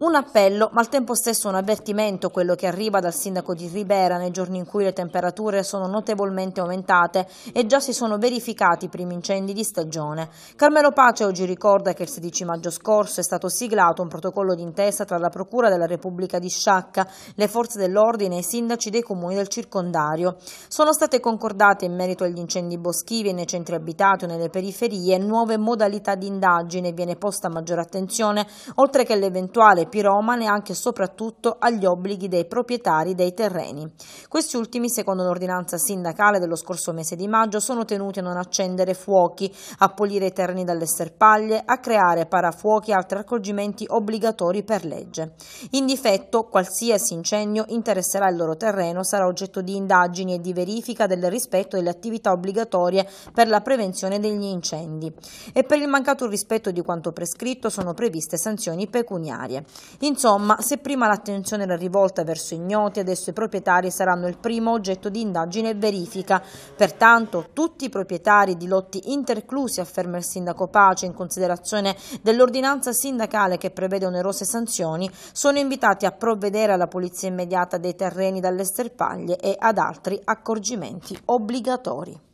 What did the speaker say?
Un appello, ma al tempo stesso un avvertimento, quello che arriva dal sindaco di Ribera nei giorni in cui le temperature sono notevolmente aumentate e già si sono verificati i primi incendi di stagione. Carmelo Pace oggi ricorda che il 16 maggio scorso è stato siglato un protocollo d'intesa tra la Procura della Repubblica di Sciacca, le forze dell'ordine e i sindaci dei comuni del circondario. Sono state concordate in merito agli incendi boschivi nei centri abitati o nelle periferie nuove modalità di indagine e viene posta maggiore attenzione, oltre che l'eventuale al piromane anche e soprattutto agli obblighi dei proprietari dei terreni. Questi ultimi, secondo l'ordinanza sindacale dello scorso mese di maggio, sono tenuti a non accendere fuochi, a pulire i terreni dalle sterpaglie, a creare parafuochi e altri accorgimenti obbligatori per legge. In difetto, qualsiasi incendio interesserà il loro terreno sarà oggetto di indagini e di verifica del rispetto delle attività obbligatorie per la prevenzione degli incendi. E per il mancato rispetto di quanto prescritto sono previste sanzioni pecuniarie. Insomma, se prima l'attenzione era rivolta verso ignoti, adesso i proprietari saranno il primo oggetto di indagine e verifica. Pertanto, tutti i proprietari di lotti interclusi, afferma il sindaco Pace, in considerazione dell'ordinanza sindacale che prevede onerose sanzioni, sono invitati a provvedere alla pulizia immediata dei terreni dalle sterpaglie e ad altri accorgimenti obbligatori.